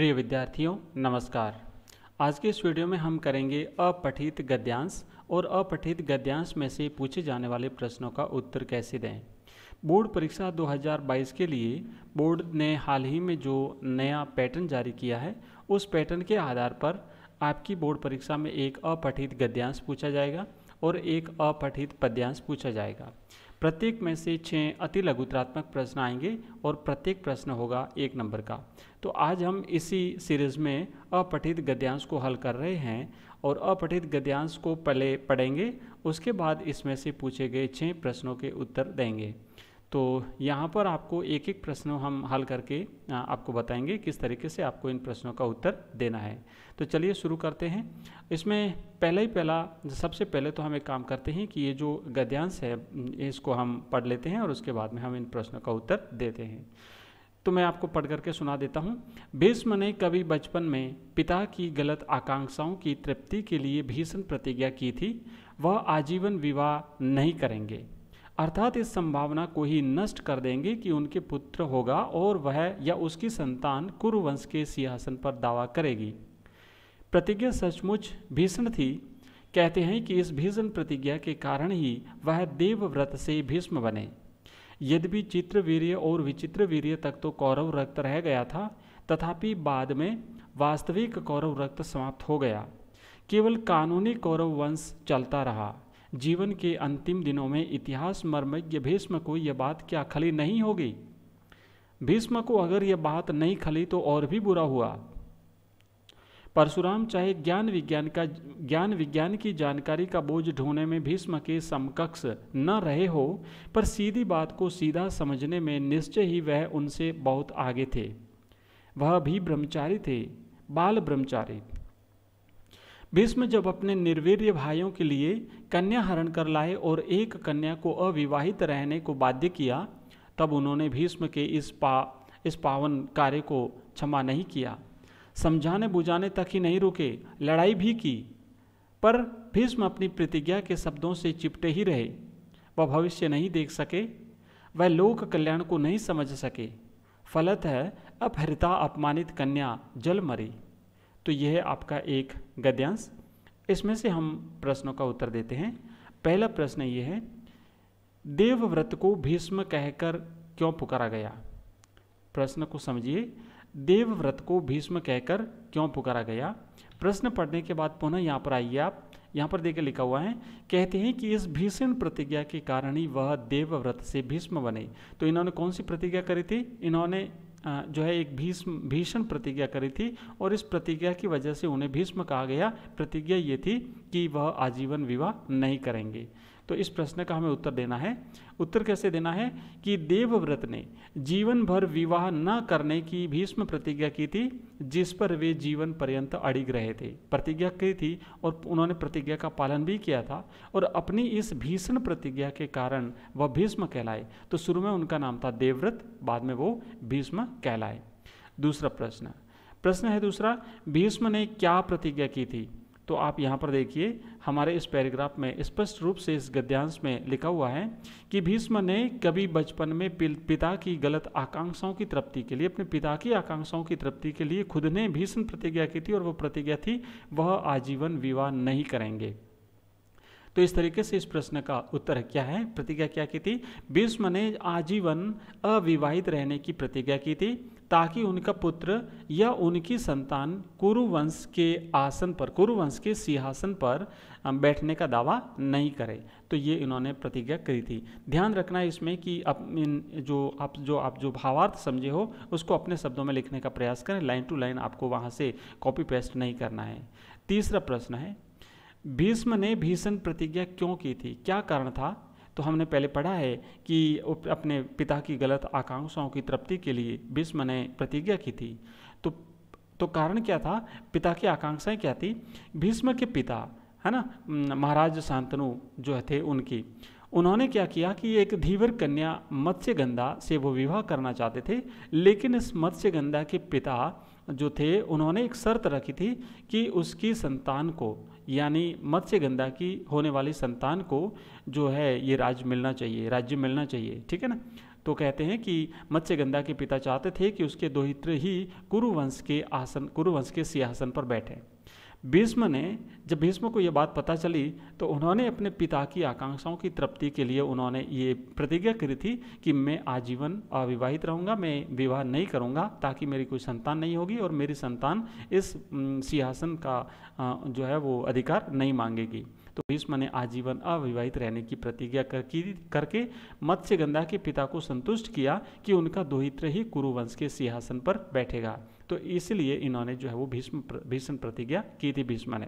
प्रिय विद्यार्थियों नमस्कार आज के इस वीडियो में हम करेंगे अपठित गद्यांश और अपठित गद्यांश में से पूछे जाने वाले प्रश्नों का उत्तर कैसे दें बोर्ड परीक्षा 2022 के लिए बोर्ड ने हाल ही में जो नया पैटर्न जारी किया है उस पैटर्न के आधार पर आपकी बोर्ड परीक्षा में एक अपठित गद्यांश पूछा जाएगा और एक अपठित पद्यांश पूछा जाएगा प्रत्येक में से छः अति लघुतरात्मक प्रश्न आएंगे और प्रत्येक प्रश्न होगा एक नंबर का तो आज हम इसी सीरीज़ में अपठित गद्यांश को हल कर रहे हैं और अपठित गद्यांश को पहले पढ़ेंगे उसके बाद इसमें से पूछे गए छः प्रश्नों के उत्तर देंगे तो यहाँ पर आपको एक एक प्रश्न हम हल करके आपको बताएंगे किस तरीके से आपको इन प्रश्नों का उत्तर देना है तो चलिए शुरू करते हैं इसमें पहले ही पहला सबसे पहले तो हम एक काम करते हैं कि ये जो गद्यांश है इसको हम पढ़ लेते हैं और उसके बाद में हम इन प्रश्नों का उत्तर देते हैं तो मैं आपको पढ़ करके सुना देता हूँ भीष्म ने कभी बचपन में पिता की गलत आकांक्षाओं की तृप्ति के लिए भीषण प्रतिज्ञा की थी वह आजीवन विवाह नहीं करेंगे अर्थात इस संभावना को ही नष्ट कर देंगे कि उनके पुत्र होगा और वह या उसकी संतान कुरुवंश के सिंहासन पर दावा करेगी प्रतिज्ञा सचमुच भीषण थी कहते हैं कि इस भीषण प्रतिज्ञा के कारण ही वह देवव्रत से भीष्म बने यद्यपि चित्रवीर्य और विचित्र वीर्य तक तो कौरव रक्त रह गया था तथापि बाद में वास्तविक कौरव रक्त समाप्त हो गया केवल कानूनी कौरव वंश चलता रहा जीवन के अंतिम दिनों में इतिहास मर्मज्ञ भीष्म को यह बात क्या खली नहीं होगी भीष्म को अगर यह बात नहीं खली तो और भी बुरा हुआ परशुराम चाहे ज्ञान विज्ञान का ज्ञान विज्ञान की जानकारी का बोझ ढोने में भीष्म के समकक्ष न रहे हो पर सीधी बात को सीधा समझने में निश्चय ही वह उनसे बहुत आगे थे वह भी ब्रह्मचारी थे बाल ब्रह्मचारी भीष्म जब अपने निर्वीर्य भाइयों के लिए कन्या हरण कर लाए और एक कन्या को अविवाहित रहने को बाध्य किया तब उन्होंने भीष्म के इस पा इस पावन कार्य को क्षमा नहीं किया समझाने बुझाने तक ही नहीं रुके लड़ाई भी की पर भीष्म अपनी प्रतिज्ञा के शब्दों से चिपटे ही रहे वह भविष्य नहीं देख सके वह लोक कल्याण को नहीं समझ सके फलत है अपहृता अपमानित कन्या जल मरी तो यह आपका एक गद्यांश इसमें से हम प्रश्नों का उत्तर देते हैं पहला प्रश्न ये है देवव्रत को भीष्म कहकर क्यों पुकारा गया प्रश्न को समझिए देवव्रत को भीष्म कहकर क्यों पुकारा गया प्रश्न पढ़ने के बाद पुनः यहाँ पर आइए आप यहाँ पर देखकर लिखा हुआ है कहते हैं कि इस भीषण प्रतिज्ञा के कारण ही वह देवव्रत से भीष्म बने तो इन्होंने कौन सी प्रतिज्ञा करी थी इन्होंने जो है एक भीष्म भीषण प्रतिज्ञा करी थी और इस प्रतिज्ञा की वजह से उन्हें भीष्म कहा गया प्रतिज्ञा ये थी कि वह आजीवन विवाह नहीं करेंगे तो इस प्रश्न का हमें उत्तर देना है उत्तर कैसे देना है कि देवव्रत ने जीवन भर विवाह न करने की भीष्म प्रतिज्ञा की थी जिस पर वे जीवन पर्यंत अड़िग रहे थे प्रतिज्ञा की थी और उन्होंने प्रतिज्ञा का पालन भी किया था और अपनी इस भीषण प्रतिज्ञा के कारण वह भीष्म कहलाए तो शुरू में उनका नाम था देवव्रत बाद में वो भीष्म कहलाए दूसरा प्रश्न प्रश्न है दूसरा भीष्म ने क्या प्रतिज्ञा की थी तो आप यहाँ पर देखिए हमारे इस पैराग्राफ में स्पष्ट रूप से इस गद्यांश में लिखा हुआ है कि भीष्म ने कभी बचपन में पिता की गलत आकांक्षाओं की तृप्ति के लिए अपने पिता की आकांक्षाओं की तृप्ति के लिए खुद ने भीष्म प्रतिज्ञा की थी और वह प्रतिज्ञा थी वह आजीवन विवाह नहीं करेंगे तो इस तरीके से इस प्रश्न का उत्तर क्या है प्रतिज्ञा क्या की थी भीष्म ने आजीवन अविवाहित रहने की प्रतिज्ञा की थी ताकि उनका पुत्र या उनकी संतान कुरुवंश के आसन पर कुरुवंश के सिंहासन पर बैठने का दावा नहीं करे तो ये इन्होंने प्रतिज्ञा करी थी ध्यान रखना है इसमें कि अप जो आप जो आप जो भावार्थ समझे हो उसको अपने शब्दों में लिखने का प्रयास करें लाइन टू लाइन आपको वहाँ से कॉपी पेस्ट नहीं करना है तीसरा प्रश्न है भीष्म ने भीषण प्रतिज्ञा क्यों की थी क्या कारण था तो हमने पहले पढ़ा है कि अपने पिता की गलत आकांक्षाओं की तृप्ति के लिए भीष्म ने प्रतिज्ञा की थी तो तो कारण क्या था पिता की आकांक्षाएं क्या थी भीष्म के पिता है ना महाराज शांतनु जो थे उनकी उन्होंने क्या किया कि एक धीवर कन्या मत्स्यगंधा से वो विवाह करना चाहते थे लेकिन इस मत्स्यगंधा के पिता जो थे उन्होंने एक शर्त रखी थी कि उसकी संतान को यानी मत्स्यगंधा की होने वाली संतान को जो है ये राज्य मिलना चाहिए राज्य मिलना चाहिए ठीक है ना तो कहते हैं कि मत्स्यगंधा के पिता चाहते थे कि उसके दोहित्र ही कुरुवंश के आसन कुरुवंश के सिंहासन पर बैठे भीष्म ने जब भीष्म को ये बात पता चली तो उन्होंने अपने पिता की आकांक्षाओं की तृप्ति के लिए उन्होंने ये प्रतिज्ञा करी थी कि मैं आजीवन अविवाहित रहूँगा मैं विवाह नहीं करूँगा ताकि मेरी कोई संतान नहीं होगी और मेरी संतान इस सिंहासन का जो है वो अधिकार नहीं मांगेगी तो भीष्म ने आजीवन अविवाहित रहने की प्रतिज्ञा कर की करके मत्स्यगंधा के पिता को संतुष्ट किया कि उनका दोहित्र ही कुरुवंश के सिंहासन पर बैठेगा तो इसलिए इन्होंने जो है वो भीष्म भीषण प्रतिज्ञा की थी भीष्म ने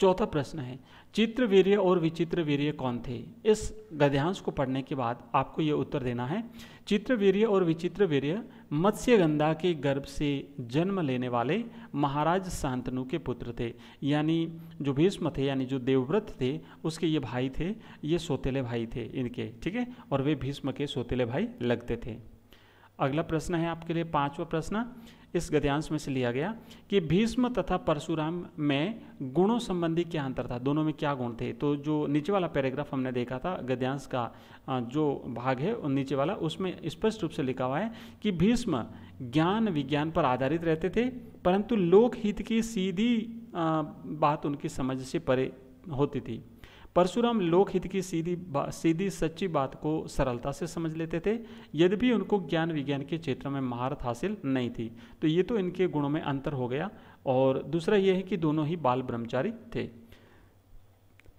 चौथा प्रश्न है चित्र वीर्य और विचित्र वीर्य कौन थे इस गद्यांश को पढ़ने के बाद आपको ये उत्तर देना है चित्र वीर्य और विचित्र वीर्य मत्स्यगंधा के गर्भ से जन्म लेने वाले महाराज शांतनु के पुत्र थे यानी जो भीष्म थे यानी जो देवव्रत थे उसके ये भाई थे ये सोतेले भाई थे इनके ठीक है और वे भीष्म के सोतेले भाई लगते थे अगला प्रश्न है आपके लिए पांचवा प्रश्न इस गद्यांश में से लिया गया कि भीष्म तथा परशुराम में गुणों संबंधी क्या अंतर था दोनों में क्या गुण थे तो जो नीचे वाला पैराग्राफ हमने देखा था गद्यांश का जो भाग है नीचे वाला उसमें स्पष्ट रूप से लिखा हुआ है कि भीष्म ज्ञान विज्ञान पर आधारित रहते थे परंतु लोकहित की सीधी बात उनकी समझ से परे होती थी परशुराम लोकहित की सीधी बा, सीधी सच्ची बात को सरलता से समझ लेते थे यद्य भी उनको ज्ञान विज्ञान के क्षेत्र में महारत हासिल नहीं थी तो ये तो इनके गुणों में अंतर हो गया और दूसरा ये है कि दोनों ही बाल ब्रह्मचारी थे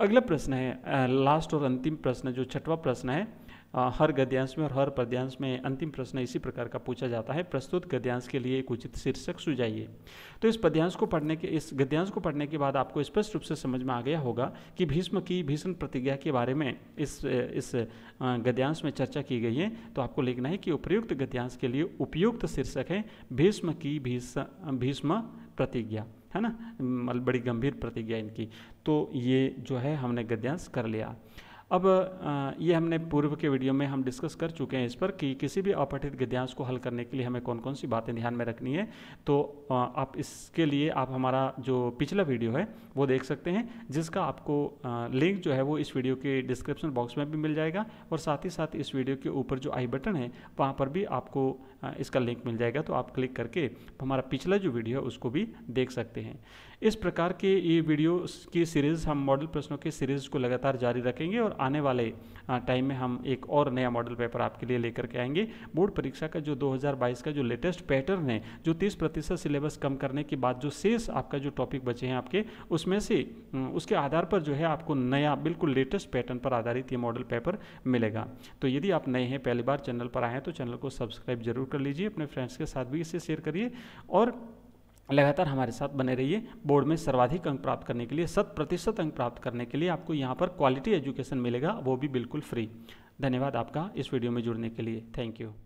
अगला प्रश्न है लास्ट और अंतिम प्रश्न जो छठवा प्रश्न है हर गद्यांश में और हर पद्यांश में अंतिम प्रश्न इसी प्रकार का पूछा जाता है प्रस्तुत गद्यांश के लिए एक उचित शीर्षक सुझाइए तो इस पद्यांश को पढ़ने के इस गद्यांश को पढ़ने के बाद आपको स्पष्ट रूप से समझ में आ गया होगा कि भीष्म की भीषण प्रतिज्ञा के बारे में इस इस गद्यांश में चर्चा की गई है तो आपको लिखना है कि उपयुक्त गद्यांश के लिए उपयुक्त शीर्षक है भीष्म की भीष्म प्रतिज्ञा है ना बड़ी गंभीर प्रतिज्ञा इनकी तो ये जो है हमने गद्यांश कर लिया अब ये हमने पूर्व के वीडियो में हम डिस्कस कर चुके हैं इस पर कि किसी भी अपठित गद्यांश को हल करने के लिए हमें कौन कौन सी बातें ध्यान में रखनी है तो आप इसके लिए आप हमारा जो पिछला वीडियो है वो देख सकते हैं जिसका आपको लिंक जो है वो इस वीडियो के डिस्क्रिप्शन बॉक्स में भी मिल जाएगा और साथ ही साथ इस वीडियो के ऊपर जो आई बटन है वहाँ पर भी आपको इसका लिंक मिल जाएगा तो आप क्लिक करके हमारा पिछला जो वीडियो है उसको भी देख सकते हैं इस प्रकार के ये वीडियो की सीरीज़ हम मॉडल प्रश्नों की सीरीज़ को लगातार जारी रखेंगे और आने वाले टाइम में हम एक और नया मॉडल पेपर आपके लिए लेकर के आएंगे बोर्ड परीक्षा का जो 2022 का जो लेटेस्ट पैटर्न है जो 30 प्रतिशत सिलेबस कम करने के बाद जो शेष आपका जो टॉपिक बचे हैं आपके उसमें से उसके आधार पर जो है आपको नया बिल्कुल लेटेस्ट पैटर्न पर आधारित ये मॉडल पेपर मिलेगा तो यदि आप नए हैं पहली बार चैनल पर आए हैं तो चैनल को सब्सक्राइब जरूर कर लीजिए अपने फ्रेंड्स के साथ भी इसे शेयर करिए और लगातार हमारे साथ बने रहिए बोर्ड में सर्वाधिक अंक प्राप्त करने के लिए शत प्रतिशत अंक प्राप्त करने के लिए आपको यहाँ पर क्वालिटी एजुकेशन मिलेगा वो भी बिल्कुल फ्री धन्यवाद आपका इस वीडियो में जुड़ने के लिए थैंक यू